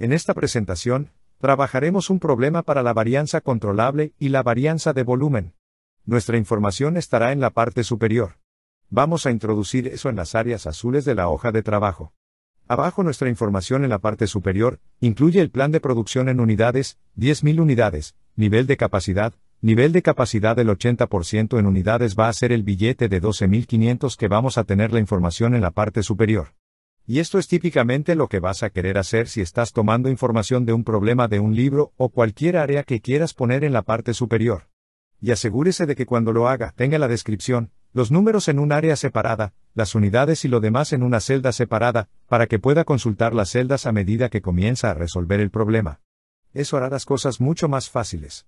En esta presentación, trabajaremos un problema para la varianza controlable y la varianza de volumen. Nuestra información estará en la parte superior. Vamos a introducir eso en las áreas azules de la hoja de trabajo. Abajo nuestra información en la parte superior, incluye el plan de producción en unidades, 10.000 unidades, nivel de capacidad, nivel de capacidad del 80% en unidades va a ser el billete de 12.500 que vamos a tener la información en la parte superior. Y esto es típicamente lo que vas a querer hacer si estás tomando información de un problema de un libro o cualquier área que quieras poner en la parte superior. Y asegúrese de que cuando lo haga tenga la descripción, los números en un área separada, las unidades y lo demás en una celda separada, para que pueda consultar las celdas a medida que comienza a resolver el problema. Eso hará las cosas mucho más fáciles.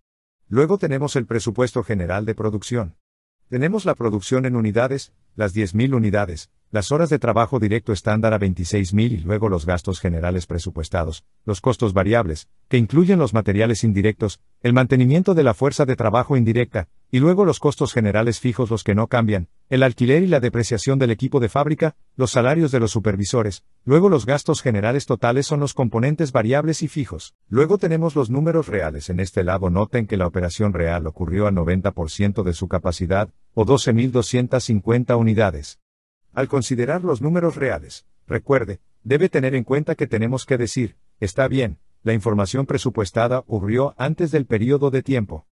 Luego tenemos el presupuesto general de producción. Tenemos la producción en unidades, las 10.000 unidades, las horas de trabajo directo estándar a 26.000 y luego los gastos generales presupuestados, los costos variables, que incluyen los materiales indirectos, el mantenimiento de la fuerza de trabajo indirecta, y luego los costos generales fijos los que no cambian, el alquiler y la depreciación del equipo de fábrica, los salarios de los supervisores, luego los gastos generales totales son los componentes variables y fijos. Luego tenemos los números reales. En este lado noten que la operación real ocurrió al 90% de su capacidad, o 12.250 unidades. Al considerar los números reales, recuerde, debe tener en cuenta que tenemos que decir, está bien, la información presupuestada ocurrió antes del periodo de tiempo.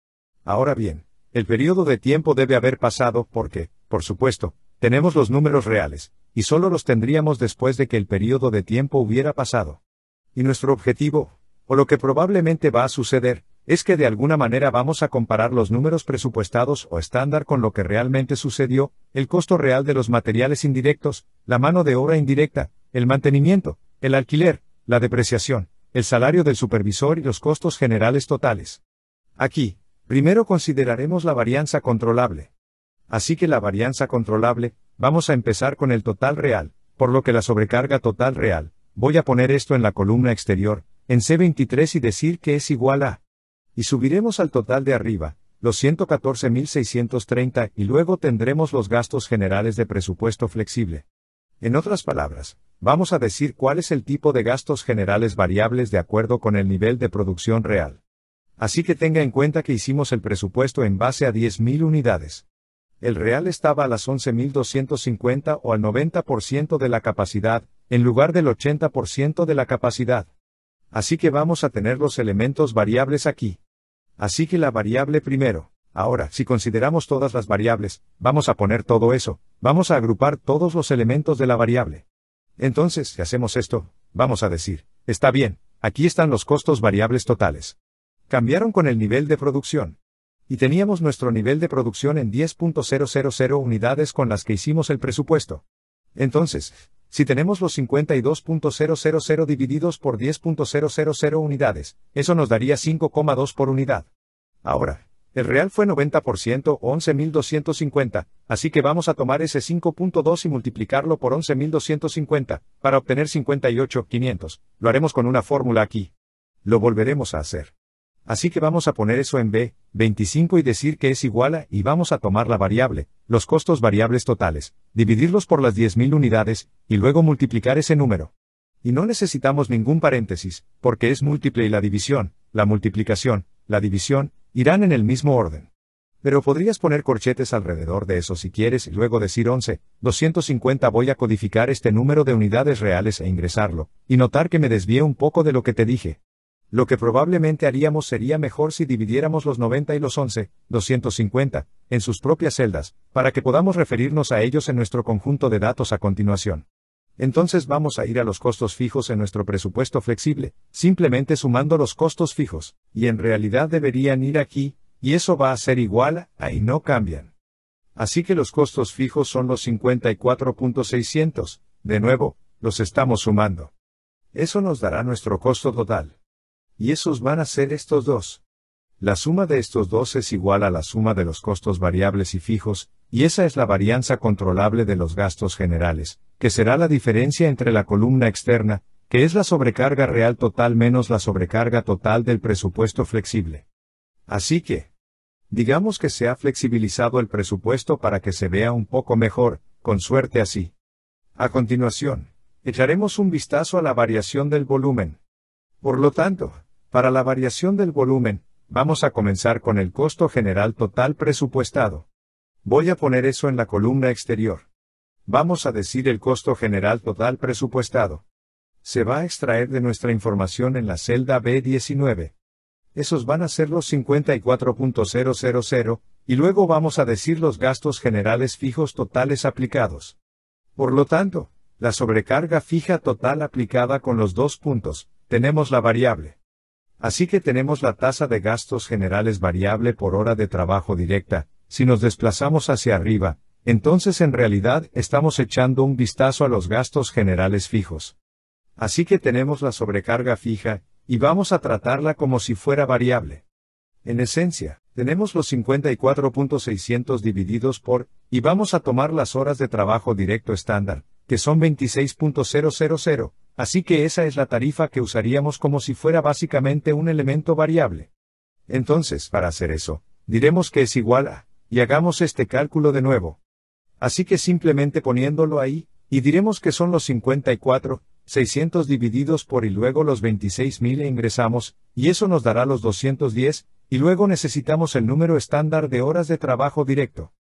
Ahora bien, el periodo de tiempo debe haber pasado porque, por supuesto, tenemos los números reales, y solo los tendríamos después de que el periodo de tiempo hubiera pasado. Y nuestro objetivo, o lo que probablemente va a suceder, es que de alguna manera vamos a comparar los números presupuestados o estándar con lo que realmente sucedió, el costo real de los materiales indirectos, la mano de obra indirecta, el mantenimiento, el alquiler, la depreciación, el salario del supervisor y los costos generales totales. Aquí, primero consideraremos la varianza controlable. Así que la varianza controlable, vamos a empezar con el total real, por lo que la sobrecarga total real, voy a poner esto en la columna exterior, en C23 y decir que es igual a y subiremos al total de arriba, los 114.630, y luego tendremos los gastos generales de presupuesto flexible. En otras palabras, vamos a decir cuál es el tipo de gastos generales variables de acuerdo con el nivel de producción real. Así que tenga en cuenta que hicimos el presupuesto en base a 10.000 unidades. El real estaba a las 11.250 o al 90% de la capacidad, en lugar del 80% de la capacidad. Así que vamos a tener los elementos variables aquí. Así que la variable primero. Ahora, si consideramos todas las variables, vamos a poner todo eso, vamos a agrupar todos los elementos de la variable. Entonces, si hacemos esto, vamos a decir, está bien, aquí están los costos variables totales. Cambiaron con el nivel de producción. Y teníamos nuestro nivel de producción en 10.000 unidades con las que hicimos el presupuesto. Entonces, si tenemos los 52.000 divididos por 10.000 unidades, eso nos daría 5,2 por unidad. Ahora, el real fue 90% o 11.250, así que vamos a tomar ese 5.2 y multiplicarlo por 11.250, para obtener 58.500. Lo haremos con una fórmula aquí. Lo volveremos a hacer. Así que vamos a poner eso en B, 25 y decir que es igual a, y vamos a tomar la variable, los costos variables totales, dividirlos por las 10.000 unidades, y luego multiplicar ese número. Y no necesitamos ningún paréntesis, porque es múltiple y la división, la multiplicación, la división, irán en el mismo orden. Pero podrías poner corchetes alrededor de eso si quieres y luego decir 11, 250 voy a codificar este número de unidades reales e ingresarlo, y notar que me desvié un poco de lo que te dije. Lo que probablemente haríamos sería mejor si dividiéramos los 90 y los 11, 250, en sus propias celdas, para que podamos referirnos a ellos en nuestro conjunto de datos a continuación. Entonces vamos a ir a los costos fijos en nuestro presupuesto flexible, simplemente sumando los costos fijos, y en realidad deberían ir aquí, y eso va a ser igual, ahí no cambian. Así que los costos fijos son los 54.600, de nuevo, los estamos sumando. Eso nos dará nuestro costo total. Y esos van a ser estos dos. La suma de estos dos es igual a la suma de los costos variables y fijos, y esa es la varianza controlable de los gastos generales, que será la diferencia entre la columna externa, que es la sobrecarga real total menos la sobrecarga total del presupuesto flexible. Así que, digamos que se ha flexibilizado el presupuesto para que se vea un poco mejor, con suerte así. A continuación, echaremos un vistazo a la variación del volumen. Por lo tanto, para la variación del volumen, vamos a comenzar con el costo general total presupuestado. Voy a poner eso en la columna exterior. Vamos a decir el costo general total presupuestado. Se va a extraer de nuestra información en la celda B19. Esos van a ser los 54.000, y luego vamos a decir los gastos generales fijos totales aplicados. Por lo tanto, la sobrecarga fija total aplicada con los dos puntos, tenemos la variable. Así que tenemos la tasa de gastos generales variable por hora de trabajo directa, si nos desplazamos hacia arriba, entonces en realidad estamos echando un vistazo a los gastos generales fijos. Así que tenemos la sobrecarga fija, y vamos a tratarla como si fuera variable. En esencia, tenemos los 54.600 divididos por, y vamos a tomar las horas de trabajo directo estándar, que son 26.000, Así que esa es la tarifa que usaríamos como si fuera básicamente un elemento variable. Entonces, para hacer eso, diremos que es igual a, y hagamos este cálculo de nuevo. Así que simplemente poniéndolo ahí, y diremos que son los 54, 600 divididos por y luego los 26.000 e ingresamos, y eso nos dará los 210, y luego necesitamos el número estándar de horas de trabajo directo.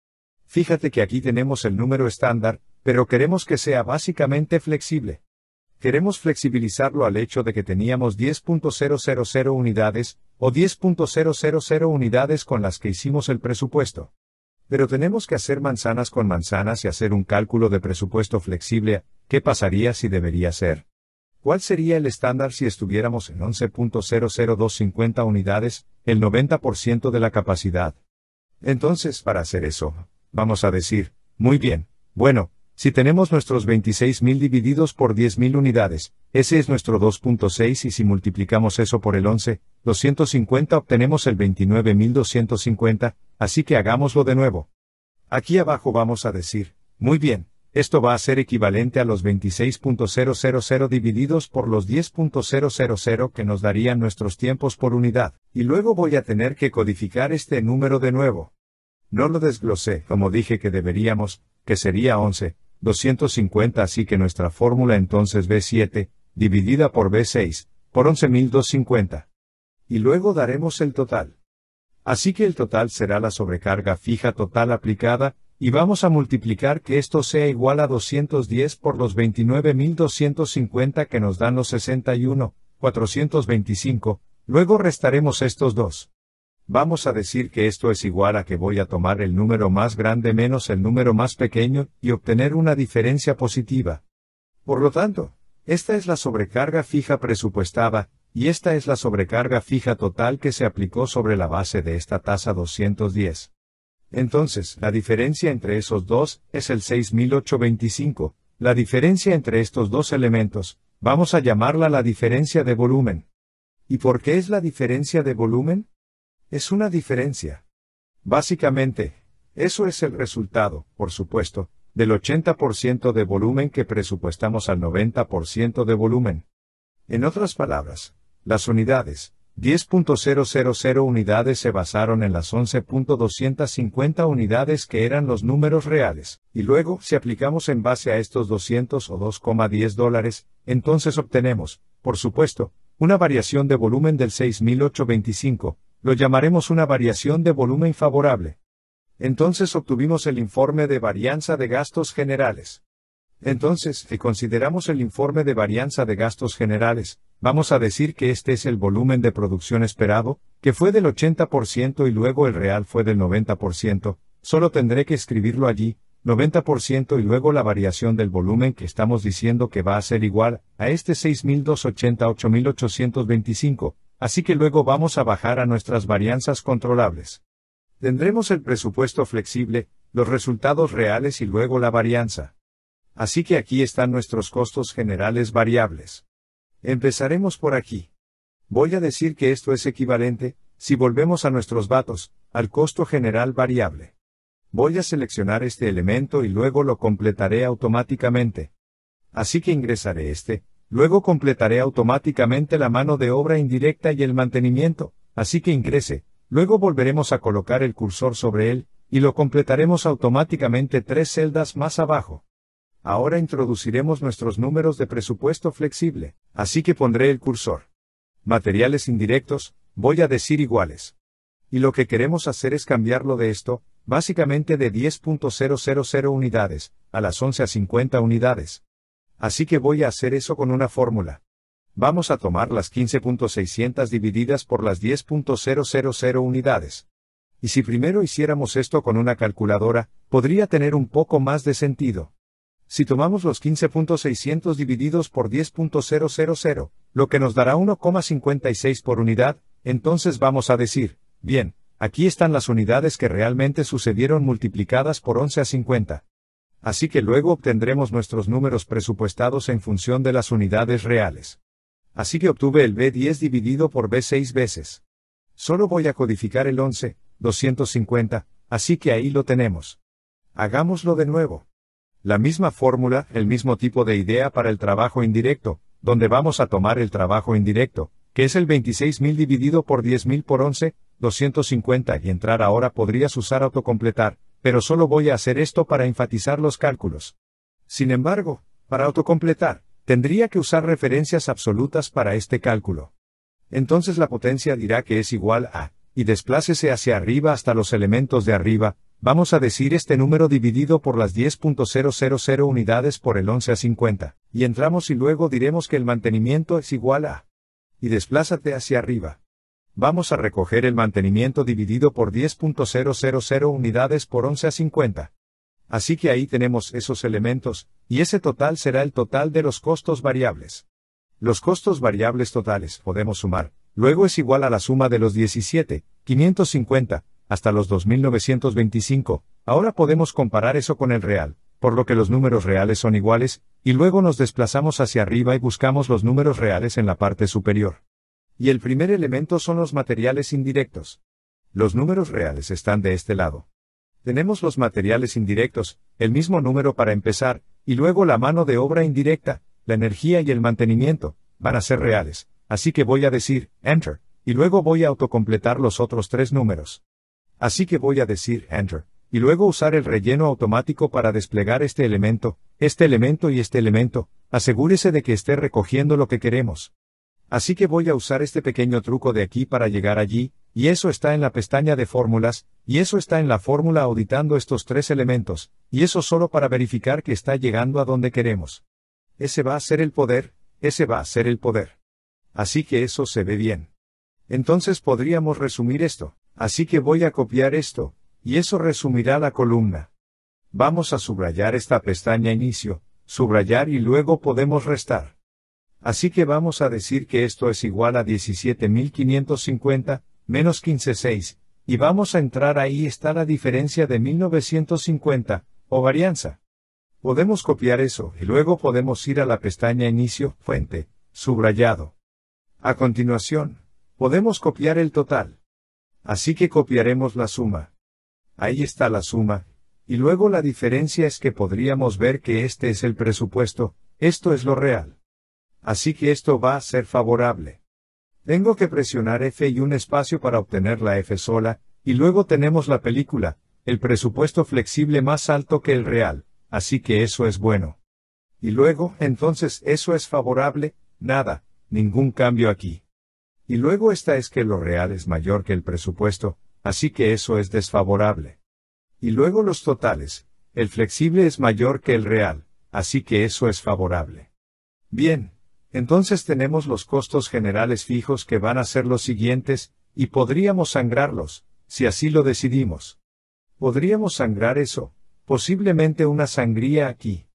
Fíjate que aquí tenemos el número estándar, pero queremos que sea básicamente flexible queremos flexibilizarlo al hecho de que teníamos 10.000 unidades, o 10.000 unidades con las que hicimos el presupuesto. Pero tenemos que hacer manzanas con manzanas y hacer un cálculo de presupuesto flexible, ¿qué pasaría si debería ser? ¿Cuál sería el estándar si estuviéramos en 11.00250 unidades, el 90% de la capacidad? Entonces, para hacer eso, vamos a decir, muy bien, bueno, si tenemos nuestros 26.000 divididos por 10.000 unidades, ese es nuestro 2.6 y si multiplicamos eso por el 11, 250 obtenemos el 29.250, así que hagámoslo de nuevo. Aquí abajo vamos a decir, muy bien, esto va a ser equivalente a los 26.000 divididos por los 10.000 que nos darían nuestros tiempos por unidad, y luego voy a tener que codificar este número de nuevo. No lo desglosé, como dije que deberíamos, que sería 11, 250 así que nuestra fórmula entonces B7, dividida por B6, por 11.250. Y luego daremos el total. Así que el total será la sobrecarga fija total aplicada, y vamos a multiplicar que esto sea igual a 210 por los 29.250 que nos dan los 61, 425, luego restaremos estos dos. Vamos a decir que esto es igual a que voy a tomar el número más grande menos el número más pequeño, y obtener una diferencia positiva. Por lo tanto, esta es la sobrecarga fija presupuestada, y esta es la sobrecarga fija total que se aplicó sobre la base de esta tasa 210. Entonces, la diferencia entre esos dos es el 6825. La diferencia entre estos dos elementos, vamos a llamarla la diferencia de volumen. ¿Y por qué es la diferencia de volumen? Es una diferencia. Básicamente, eso es el resultado, por supuesto, del 80% de volumen que presupuestamos al 90% de volumen. En otras palabras, las unidades, 10.000 unidades se basaron en las 11.250 unidades que eran los números reales, y luego, si aplicamos en base a estos 200 o 2,10 dólares, entonces obtenemos, por supuesto, una variación de volumen del 6.825, lo llamaremos una variación de volumen favorable. Entonces obtuvimos el informe de varianza de gastos generales. Entonces, si consideramos el informe de varianza de gastos generales, vamos a decir que este es el volumen de producción esperado, que fue del 80% y luego el real fue del 90%, solo tendré que escribirlo allí, 90% y luego la variación del volumen que estamos diciendo que va a ser igual a este 6,288,825, Así que luego vamos a bajar a nuestras varianzas controlables. Tendremos el presupuesto flexible, los resultados reales y luego la varianza. Así que aquí están nuestros costos generales variables. Empezaremos por aquí. Voy a decir que esto es equivalente, si volvemos a nuestros datos, al costo general variable. Voy a seleccionar este elemento y luego lo completaré automáticamente. Así que ingresaré este, Luego completaré automáticamente la mano de obra indirecta y el mantenimiento, así que ingrese. Luego volveremos a colocar el cursor sobre él, y lo completaremos automáticamente tres celdas más abajo. Ahora introduciremos nuestros números de presupuesto flexible, así que pondré el cursor. Materiales indirectos, voy a decir iguales. Y lo que queremos hacer es cambiarlo de esto, básicamente de 10.000 unidades, a las 11 a 50 unidades. Así que voy a hacer eso con una fórmula. Vamos a tomar las 15.600 divididas por las 10.000 unidades. Y si primero hiciéramos esto con una calculadora, podría tener un poco más de sentido. Si tomamos los 15.600 divididos por 10.000, lo que nos dará 1,56 por unidad, entonces vamos a decir, bien, aquí están las unidades que realmente sucedieron multiplicadas por 11 a 50 así que luego obtendremos nuestros números presupuestados en función de las unidades reales. Así que obtuve el B10 dividido por B6 veces. Solo voy a codificar el 11, 250, así que ahí lo tenemos. Hagámoslo de nuevo. La misma fórmula, el mismo tipo de idea para el trabajo indirecto, donde vamos a tomar el trabajo indirecto, que es el 26.000 dividido por 10.000 por 11, 250 y entrar ahora podrías usar autocompletar, pero solo voy a hacer esto para enfatizar los cálculos. Sin embargo, para autocompletar, tendría que usar referencias absolutas para este cálculo. Entonces la potencia dirá que es igual a, y desplácese hacia arriba hasta los elementos de arriba, vamos a decir este número dividido por las 10.000 unidades por el 11 a 50, y entramos y luego diremos que el mantenimiento es igual a, y desplázate hacia arriba vamos a recoger el mantenimiento dividido por 10.000 unidades por 11 a 50. Así que ahí tenemos esos elementos, y ese total será el total de los costos variables. Los costos variables totales podemos sumar, luego es igual a la suma de los 17, 550, hasta los 2925, ahora podemos comparar eso con el real, por lo que los números reales son iguales, y luego nos desplazamos hacia arriba y buscamos los números reales en la parte superior. Y el primer elemento son los materiales indirectos. Los números reales están de este lado. Tenemos los materiales indirectos, el mismo número para empezar, y luego la mano de obra indirecta, la energía y el mantenimiento, van a ser reales, así que voy a decir, enter, y luego voy a autocompletar los otros tres números. Así que voy a decir, enter, y luego usar el relleno automático para desplegar este elemento, este elemento y este elemento, asegúrese de que esté recogiendo lo que queremos. Así que voy a usar este pequeño truco de aquí para llegar allí, y eso está en la pestaña de fórmulas, y eso está en la fórmula auditando estos tres elementos, y eso solo para verificar que está llegando a donde queremos. Ese va a ser el poder, ese va a ser el poder. Así que eso se ve bien. Entonces podríamos resumir esto, así que voy a copiar esto, y eso resumirá la columna. Vamos a subrayar esta pestaña inicio, subrayar y luego podemos restar. Así que vamos a decir que esto es igual a 17.550, menos 15.6, y vamos a entrar ahí está la diferencia de 1950, o varianza. Podemos copiar eso, y luego podemos ir a la pestaña Inicio, Fuente, Subrayado. A continuación, podemos copiar el total. Así que copiaremos la suma. Ahí está la suma, y luego la diferencia es que podríamos ver que este es el presupuesto, esto es lo real así que esto va a ser favorable. Tengo que presionar F y un espacio para obtener la F sola, y luego tenemos la película, el presupuesto flexible más alto que el real, así que eso es bueno. Y luego, entonces eso es favorable, nada, ningún cambio aquí. Y luego esta es que lo real es mayor que el presupuesto, así que eso es desfavorable. Y luego los totales, el flexible es mayor que el real, así que eso es favorable. Bien, entonces tenemos los costos generales fijos que van a ser los siguientes, y podríamos sangrarlos, si así lo decidimos. Podríamos sangrar eso, posiblemente una sangría aquí.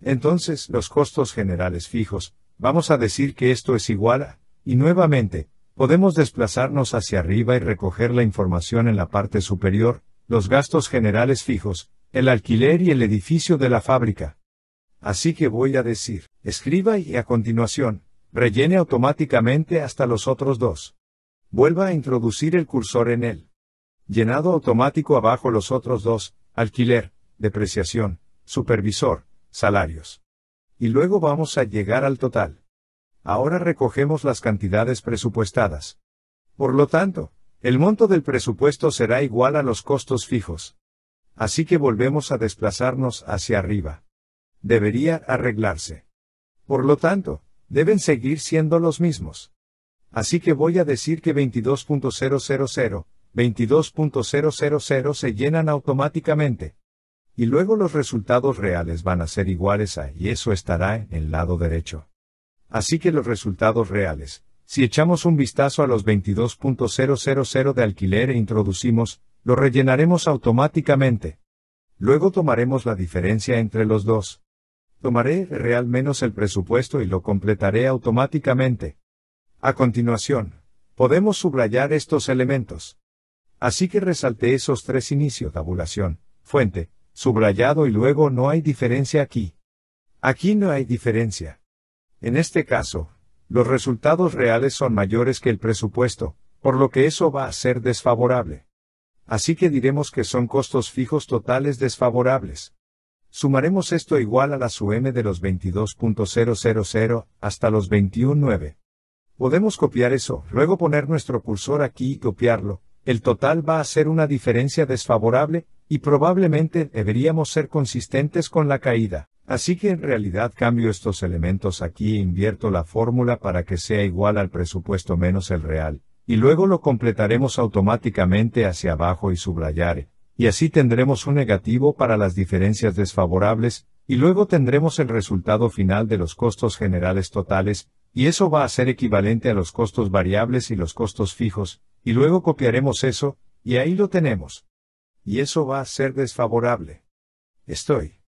Entonces, los costos generales fijos, vamos a decir que esto es igual a, y nuevamente, podemos desplazarnos hacia arriba y recoger la información en la parte superior, los gastos generales fijos, el alquiler y el edificio de la fábrica. Así que voy a decir, escriba y a continuación, rellene automáticamente hasta los otros dos. Vuelva a introducir el cursor en él. Llenado automático abajo los otros dos, alquiler, depreciación, supervisor, salarios. Y luego vamos a llegar al total. Ahora recogemos las cantidades presupuestadas. Por lo tanto, el monto del presupuesto será igual a los costos fijos. Así que volvemos a desplazarnos hacia arriba debería arreglarse. Por lo tanto, deben seguir siendo los mismos. Así que voy a decir que 22.000, 22.000 se llenan automáticamente. Y luego los resultados reales van a ser iguales a, y eso estará en el lado derecho. Así que los resultados reales, si echamos un vistazo a los 22.000 de alquiler e introducimos, lo rellenaremos automáticamente. Luego tomaremos la diferencia entre los dos. Tomaré real menos el presupuesto y lo completaré automáticamente. A continuación, podemos subrayar estos elementos. Así que resalté esos tres inicio, tabulación, fuente, subrayado y luego no hay diferencia aquí. Aquí no hay diferencia. En este caso, los resultados reales son mayores que el presupuesto, por lo que eso va a ser desfavorable. Así que diremos que son costos fijos totales desfavorables. Sumaremos esto igual a la sum de los 22.000 hasta los 21.9. Podemos copiar eso, luego poner nuestro cursor aquí y copiarlo. El total va a ser una diferencia desfavorable, y probablemente deberíamos ser consistentes con la caída. Así que en realidad cambio estos elementos aquí e invierto la fórmula para que sea igual al presupuesto menos el real, y luego lo completaremos automáticamente hacia abajo y subrayaré y así tendremos un negativo para las diferencias desfavorables, y luego tendremos el resultado final de los costos generales totales, y eso va a ser equivalente a los costos variables y los costos fijos, y luego copiaremos eso, y ahí lo tenemos. Y eso va a ser desfavorable. Estoy.